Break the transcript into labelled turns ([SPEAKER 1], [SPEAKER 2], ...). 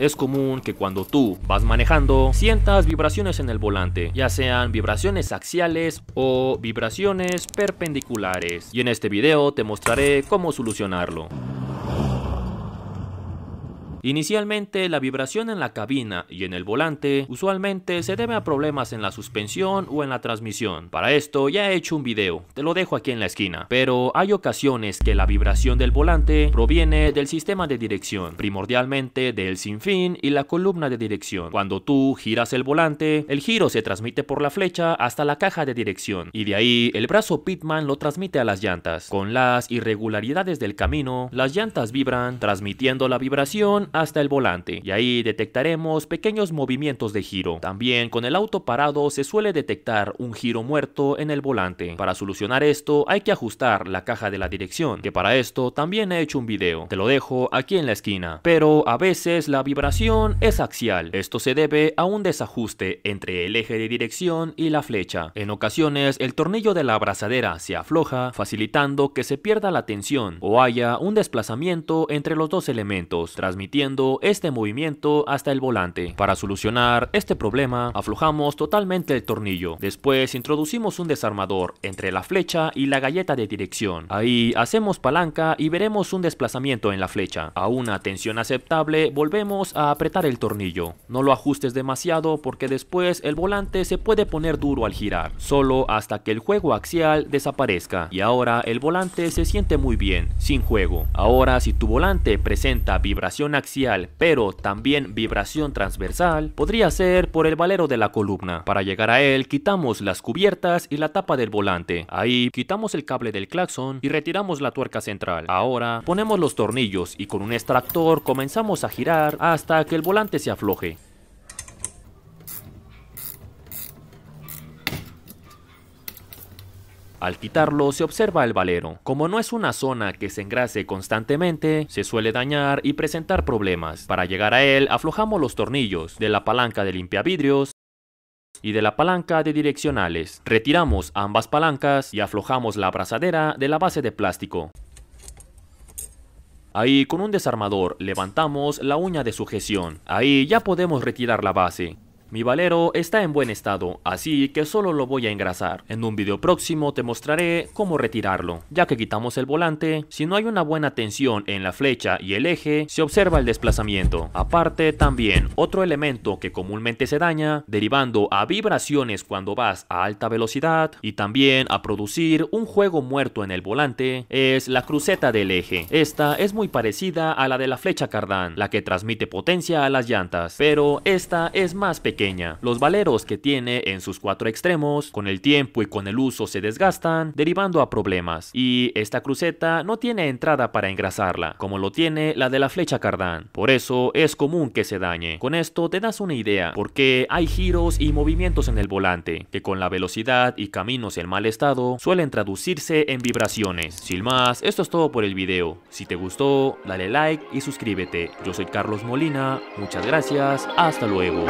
[SPEAKER 1] Es común que cuando tú vas manejando sientas vibraciones en el volante, ya sean vibraciones axiales o vibraciones perpendiculares. Y en este video te mostraré cómo solucionarlo. Inicialmente, la vibración en la cabina y en el volante usualmente se debe a problemas en la suspensión o en la transmisión. Para esto ya he hecho un video, te lo dejo aquí en la esquina. Pero hay ocasiones que la vibración del volante proviene del sistema de dirección, primordialmente del sinfín y la columna de dirección. Cuando tú giras el volante, el giro se transmite por la flecha hasta la caja de dirección y de ahí el brazo Pitman lo transmite a las llantas. Con las irregularidades del camino, las llantas vibran, transmitiendo la vibración hasta el volante y ahí detectaremos pequeños movimientos de giro. También con el auto parado se suele detectar un giro muerto en el volante. Para solucionar esto hay que ajustar la caja de la dirección, que para esto también he hecho un video, te lo dejo aquí en la esquina. Pero a veces la vibración es axial, esto se debe a un desajuste entre el eje de dirección y la flecha. En ocasiones el tornillo de la abrazadera se afloja, facilitando que se pierda la tensión o haya un desplazamiento entre los dos elementos, transmitiendo este movimiento hasta el volante. Para solucionar este problema, aflojamos totalmente el tornillo. Después introducimos un desarmador entre la flecha y la galleta de dirección. Ahí hacemos palanca y veremos un desplazamiento en la flecha. A una tensión aceptable volvemos a apretar el tornillo. No lo ajustes demasiado porque después el volante se puede poner duro al girar, solo hasta que el juego axial desaparezca. Y ahora el volante se siente muy bien, sin juego. Ahora si tu volante presenta vibración axial, pero también vibración transversal, podría ser por el valero de la columna. Para llegar a él, quitamos las cubiertas y la tapa del volante. Ahí, quitamos el cable del claxon y retiramos la tuerca central. Ahora, ponemos los tornillos y con un extractor comenzamos a girar hasta que el volante se afloje. Al quitarlo se observa el valero. Como no es una zona que se engrase constantemente, se suele dañar y presentar problemas. Para llegar a él aflojamos los tornillos de la palanca de limpiavidrios y de la palanca de direccionales. Retiramos ambas palancas y aflojamos la abrazadera de la base de plástico. Ahí con un desarmador levantamos la uña de sujeción. Ahí ya podemos retirar la base. Mi valero está en buen estado, así que solo lo voy a engrasar. En un video próximo te mostraré cómo retirarlo. Ya que quitamos el volante, si no hay una buena tensión en la flecha y el eje, se observa el desplazamiento. Aparte también, otro elemento que comúnmente se daña, derivando a vibraciones cuando vas a alta velocidad y también a producir un juego muerto en el volante, es la cruceta del eje. Esta es muy parecida a la de la flecha cardán, la que transmite potencia a las llantas, pero esta es más pequeña los valeros que tiene en sus cuatro extremos, con el tiempo y con el uso se desgastan, derivando a problemas. Y esta cruceta no tiene entrada para engrasarla, como lo tiene la de la flecha cardán. Por eso es común que se dañe. Con esto te das una idea, porque hay giros y movimientos en el volante, que con la velocidad y caminos en mal estado, suelen traducirse en vibraciones. Sin más, esto es todo por el video. Si te gustó, dale like y suscríbete. Yo soy Carlos Molina, muchas gracias, hasta luego.